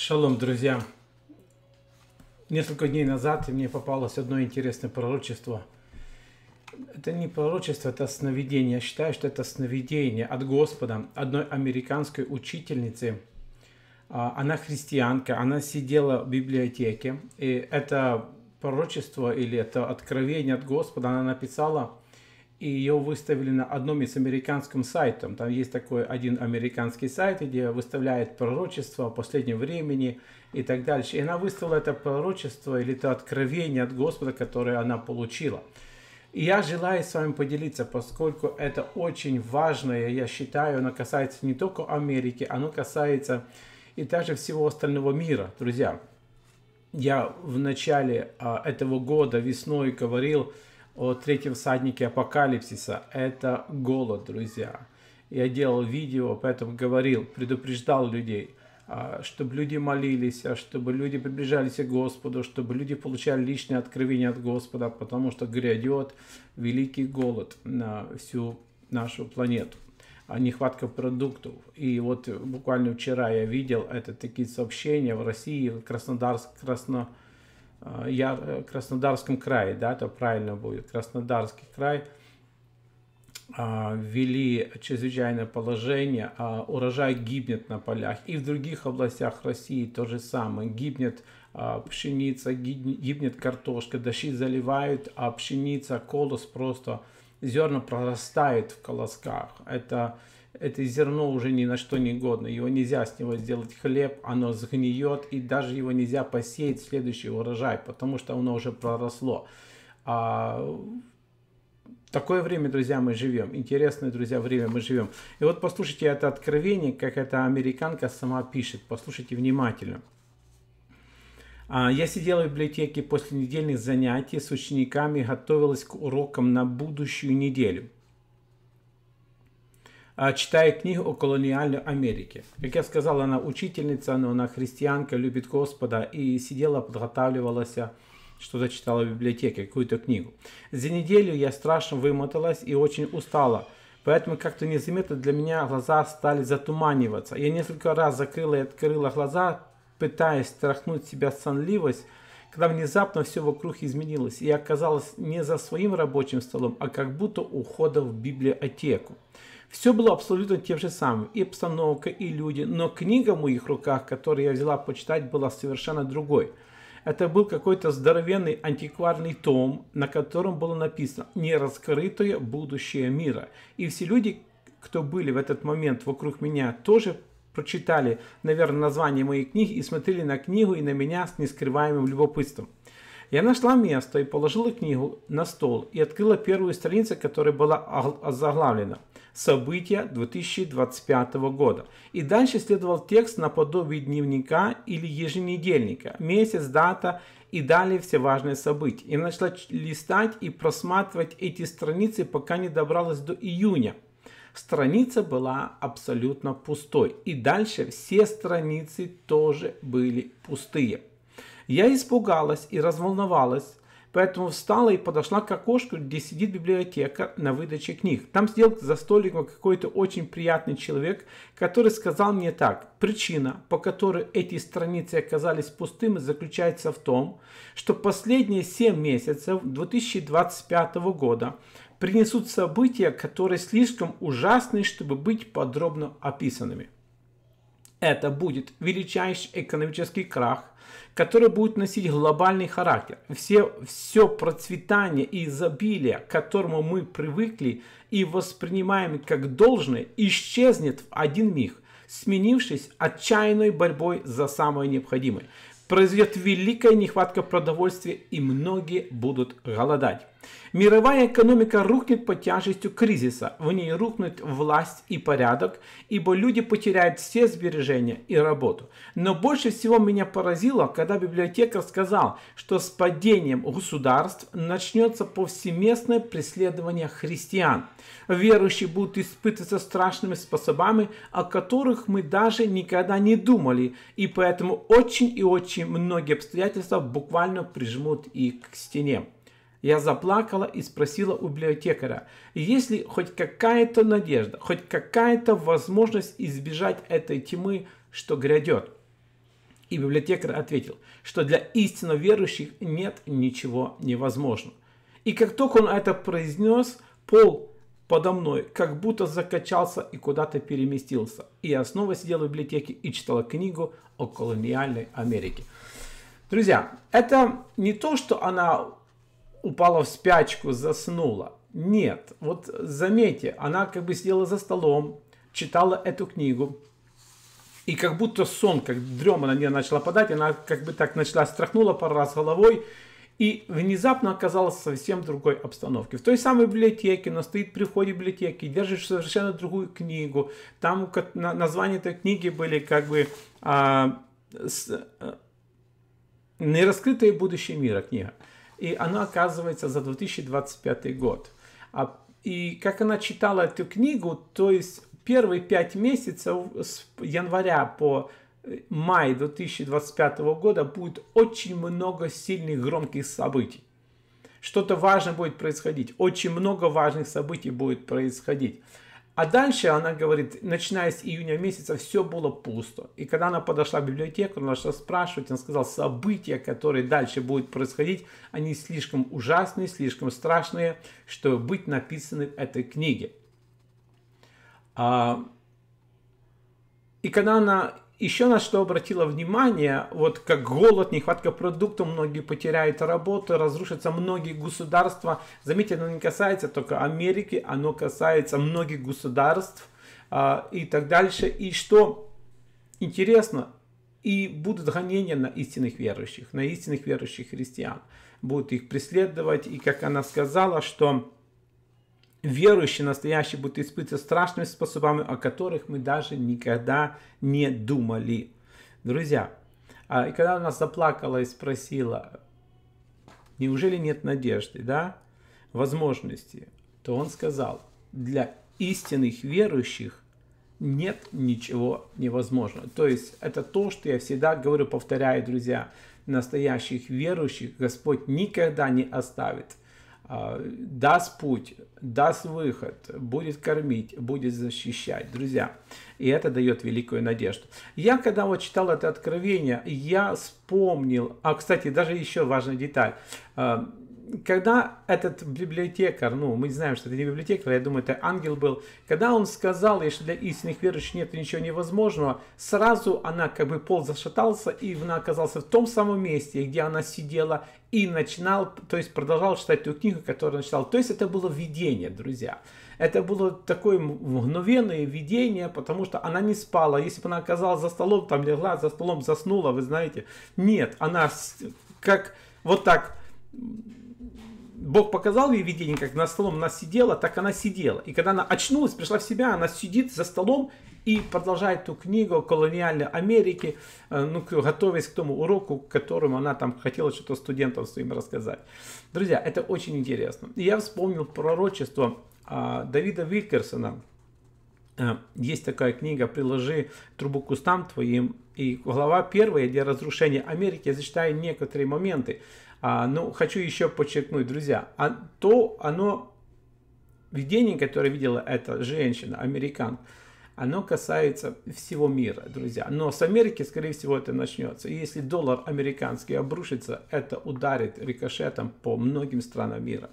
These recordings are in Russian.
Шалом, друзья! Несколько дней назад мне попалось одно интересное пророчество. Это не пророчество, это сновидение. Я считаю, что это сновидение от Господа, одной американской учительницы. А, она христианка, она сидела в библиотеке. И это пророчество или это откровение от Господа она написала – и ее выставили на одном из американских сайтов. Там есть такой один американский сайт, где выставляет пророчество о последнем времени и так дальше. И она выставила это пророчество или это откровение от Господа, которое она получила. И я желаю с вами поделиться, поскольку это очень важное, я считаю, оно касается не только Америки, оно касается и также всего остального мира, друзья. Я в начале а, этого года весной говорил, о третьем всаднике апокалипсиса. Это голод, друзья. Я делал видео, поэтому говорил, предупреждал людей, а, чтобы люди молились, а чтобы люди приближались к Господу, чтобы люди получали личное откровение от Господа, потому что грядет великий голод на всю нашу планету а нехватка продуктов. И вот буквально вчера я видел это такие сообщения в России, в Краснодарском Красно, Э, я, э, Краснодарском крае, да, это правильно будет, Краснодарский край, а, ввели чрезвычайное положение, а, урожай гибнет на полях. И в других областях России то же самое. Гибнет а, пшеница, гибнет картошка, дожди заливают, а пшеница, колос просто, зерна прорастает в колосках. Это это зерно уже ни на что не годно, его нельзя с него сделать хлеб, оно сгниет, и даже его нельзя посеять в следующий урожай, потому что оно уже проросло. А такое время, друзья, мы живем. Интересное, друзья, время мы живем. И вот послушайте это откровение, как эта американка сама пишет. Послушайте внимательно. А, Я сидела в библиотеке после недельных занятий с учениками, готовилась к урокам на будущую неделю. А читает книгу о колониальной Америке. Как я сказала, она учительница, но она христианка, любит Господа и сидела, подготавливалась что зачитала в библиотеке, какую-то книгу. За неделю я страшно вымоталась и очень устала. Поэтому как-то незаметно для меня глаза стали затуманиваться. Я несколько раз закрыла и открыла глаза, пытаясь страхнуть себя сонливость, когда внезапно все вокруг изменилось, и оказалось не за своим рабочим столом, а как будто ухода в библиотеку. Все было абсолютно тем же самым, и обстановка, и люди, но книга в моих руках, которую я взяла почитать, была совершенно другой. Это был какой-то здоровенный антикварный том, на котором было написано «Нераскрытое будущее мира». И все люди, кто были в этот момент вокруг меня, тоже прочитали, наверное, название моей книги и смотрели на книгу и на меня с нескрываемым любопытством. Я нашла место и положила книгу на стол и открыла первую страницу, которая была заглавлена события 2025 года. И дальше следовал текст наподобие дневника или еженедельника, месяц, дата и далее все важные события. Я начала листать и просматривать эти страницы, пока не добралась до июня. Страница была абсолютно пустой. И дальше все страницы тоже были пустые. Я испугалась и разволновалась, поэтому встала и подошла к окошку, где сидит библиотека на выдаче книг. Там сидел за столиком какой-то очень приятный человек, который сказал мне так. Причина, по которой эти страницы оказались пустыми, заключается в том, что последние 7 месяцев 2025 года принесут события, которые слишком ужасны, чтобы быть подробно описанными. Это будет величайший экономический крах, который будет носить глобальный характер. Все, все процветание и изобилие, к которому мы привыкли и воспринимаем как должное, исчезнет в один миг, сменившись отчаянной борьбой за самое необходимое. Произойдет великая нехватка продовольствия и многие будут голодать. Мировая экономика рухнет под тяжестью кризиса, в ней рухнут власть и порядок, ибо люди потеряют все сбережения и работу. Но больше всего меня поразило, когда библиотекарь сказал, что с падением государств начнется повсеместное преследование христиан. Верующие будут испытываться страшными способами, о которых мы даже никогда не думали, и поэтому очень и очень многие обстоятельства буквально прижмут их к стене. Я заплакала и спросила у библиотекаря, есть ли хоть какая-то надежда, хоть какая-то возможность избежать этой тьмы, что грядет. И библиотекарь ответил, что для истинно верующих нет ничего невозможного. И как только он это произнес, пол подо мной как будто закачался и куда-то переместился. И я снова сидела в библиотеке и читала книгу о колониальной Америке. Друзья, это не то, что она упала в спячку, заснула. Нет, вот заметьте, она как бы сидела за столом, читала эту книгу, и как будто сон, как дрема на нее начала подать, она как бы так начала, страхнула пару раз головой, и внезапно оказалась в совсем другой обстановке. В той самой библиотеке, она стоит при входе библиотеки, держит совершенно другую книгу. Там названия этой книги были как бы а, с, а, «Нераскрытое будущее мира» книга и она оказывается за 2025 год. А, и как она читала эту книгу, то есть первые пять месяцев с января по э, май 2025 года будет очень много сильных громких событий. Что-то важное будет происходить, очень много важных событий будет происходить. А дальше она говорит, начиная с июня месяца, все было пусто. И когда она подошла в библиотеку, она начала спрашивать, она сказала, события, которые дальше будут происходить, они слишком ужасные, слишком страшные, чтобы быть написаны в этой книге. А, и когда она еще на что обратила внимание, вот как голод, нехватка продуктов, многие потеряют работу, разрушатся многие государства. Заметьте, оно не касается только Америки, оно касается многих государств э, и так дальше. И что интересно, и будут гонения на истинных верующих, на истинных верующих христиан. Будут их преследовать, и как она сказала, что верующий настоящий будет испытывать страшными способами, о которых мы даже никогда не думали. Друзья, а, и когда она заплакала и спросила, неужели нет надежды, да, возможности, то он сказал, для истинных верующих нет ничего невозможного. То есть это то, что я всегда говорю, повторяю, друзья, настоящих верующих Господь никогда не оставит – а, даст путь, даст выход, будет кормить, будет защищать, друзья. И это дает великую надежду. Я, когда вот читал это откровение, я вспомнил, а, кстати, даже еще важная деталь, а, когда этот библиотекарь, ну, мы знаем, что это не библиотекарь, я думаю, это ангел был, когда он сказал ей, что для истинных верующих нет ничего невозможного, сразу она как бы пол зашатался, и она оказалась в том самом месте, где она сидела и начинал, то есть продолжал читать ту книгу, которую он читал. То есть это было видение, друзья. Это было такое мгновенное видение, потому что она не спала. Если бы она оказалась за столом, там легла, за столом заснула, вы знаете. Нет, она как вот так Бог показал ей видение, как на столом она сидела, так она сидела. И когда она очнулась, пришла в себя, она сидит за столом и продолжает ту книгу о колониальной Америке, э, ну, готовясь к тому уроку, которому она там хотела что-то студентам своим рассказать. Друзья, это очень интересно. И я вспомнил пророчество а, Давида Вилькерсона, Э, есть такая книга «Приложи трубу к устам твоим». И глава первая для разрушения Америки, я зачитаю некоторые моменты. А, но ну, хочу еще подчеркнуть, друзья, а то оно, видение, которое видела эта женщина, американ, оно касается всего мира, друзья. Но с Америки, скорее всего, это начнется. И если доллар американский обрушится, это ударит рикошетом по многим странам мира.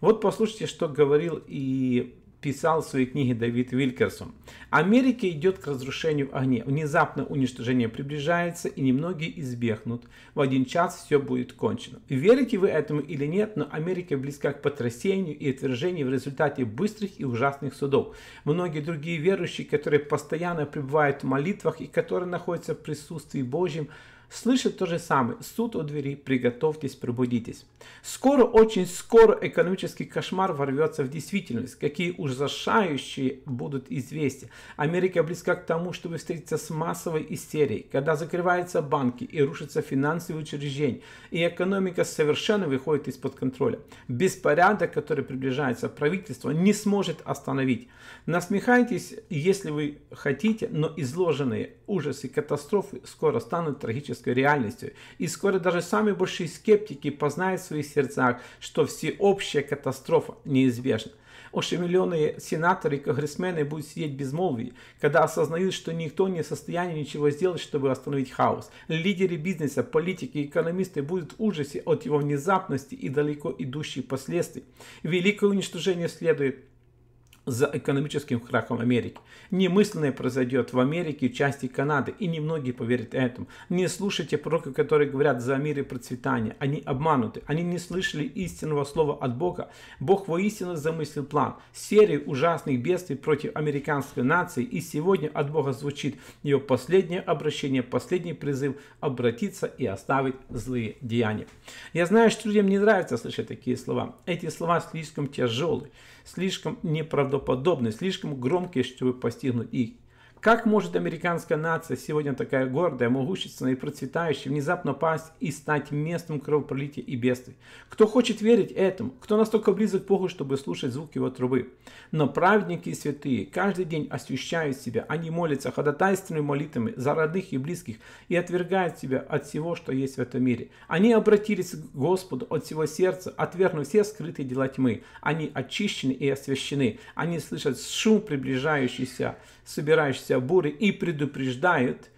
Вот послушайте, что говорил и писал в своей книге Давид Вилькерсон. Америка идет к разрушению в огне. Внезапно уничтожение приближается, и немногие избегнут. В один час все будет кончено. Верите вы этому или нет, но Америка близка к потрясению и отвержению в результате быстрых и ужасных судов. Многие другие верующие, которые постоянно пребывают в молитвах и которые находятся в присутствии Божьем, слышит то же самое. Суд у двери, приготовьтесь, пробудитесь. Скоро, очень скоро экономический кошмар ворвется в действительность. Какие ужасающие будут известия. Америка близка к тому, чтобы встретиться с массовой истерией, когда закрываются банки и рушатся финансовые учреждения, и экономика совершенно выходит из-под контроля. Беспорядок, который приближается, правительство не сможет остановить. Насмехайтесь, если вы хотите, но изложенные ужасы катастрофы скоро станут трагическими физической реальностью. И скоро даже самые большие скептики познают в своих сердцах, что всеобщая катастрофа неизбежна. миллионы сенаторы и конгрессмены будут сидеть безмолвие, когда осознают, что никто не в состоянии ничего сделать, чтобы остановить хаос. Лидеры бизнеса, политики и экономисты будут в ужасе от его внезапности и далеко идущих последствий. Великое уничтожение следует за экономическим крахом Америки. Немысленное произойдет в Америке и части Канады, и немногие поверят этому. Не слушайте пророков, которые говорят за мир и процветание. Они обмануты, они не слышали истинного слова от Бога. Бог воистину замыслил план. Серию ужасных бедствий против американской нации, и сегодня от Бога звучит ее последнее обращение, последний призыв обратиться и оставить злые деяния. Я знаю, что людям не нравится слышать такие слова. Эти слова слишком тяжелые, слишком неправдивые правдоподобны, слишком громкие, чтобы постигнуть их, как может американская нация, сегодня такая гордая, могущественная и процветающая, внезапно пасть и стать местом кровопролития и бедствий? Кто хочет верить этому? Кто настолько близок к Богу, чтобы слушать звук его трубы? Но праведники и святые каждый день освящают себя. Они молятся ходатайственными молитвами за родных и близких и отвергают себя от всего, что есть в этом мире. Они обратились к Господу от всего сердца, отвергнув все скрытые дела тьмы. Они очищены и освящены. Они слышат шум приближающийся, собирающийся вся буры и предупреждают,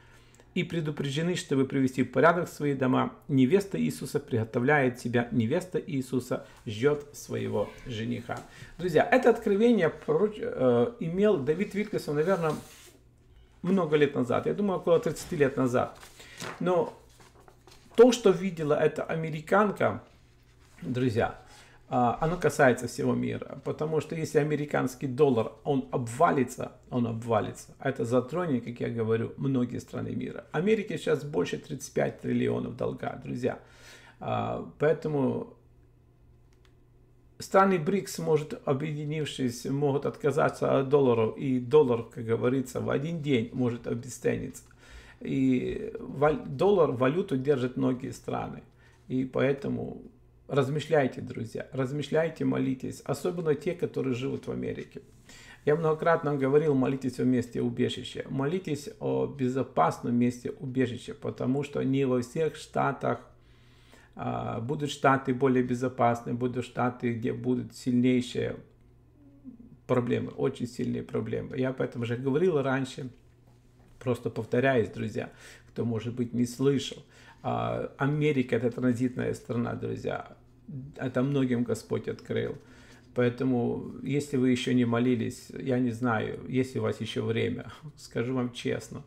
и предупреждены, чтобы привести в порядок свои дома. Невеста Иисуса приготовляет себя, невеста Иисуса ждет своего жениха. Друзья, это откровение э, имел Давид Вилькинсон, наверное, много лет назад, я думаю, около 30 лет назад. Но то, что видела эта американка, друзья, а, оно касается всего мира, потому что если американский доллар, он обвалится, он обвалится. Это затронет, как я говорю, многие страны мира. Америке сейчас больше 35 триллионов долга, друзья. А, поэтому страны БРИКС, может, объединившись, могут отказаться от долларов, и доллар, как говорится, в один день может обесцениться. И доллар, валюту держат многие страны. И поэтому Размышляйте, друзья, размышляйте, молитесь, особенно те, которые живут в Америке. Я многократно говорил, молитесь о месте убежища. Молитесь о безопасном месте убежища, потому что не во всех штатах а, будут штаты более безопасные, будут штаты, где будут сильнейшие проблемы, очень сильные проблемы. Я об этом уже говорил раньше, просто повторяюсь, друзья, кто, может быть, не слышал. А, Америка – это транзитная страна, друзья. Это многим Господь открыл. Поэтому, если вы еще не молились, я не знаю, есть ли у вас еще время, скажу вам честно,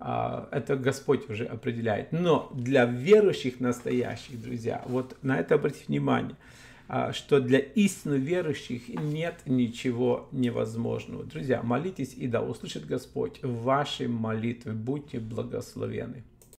а, это Господь уже определяет. Но для верующих настоящих, друзья, вот на это обратите внимание, а, что для истинно верующих нет ничего невозможного. Друзья, молитесь, и да, услышит Господь ваши молитвы, будьте благословены.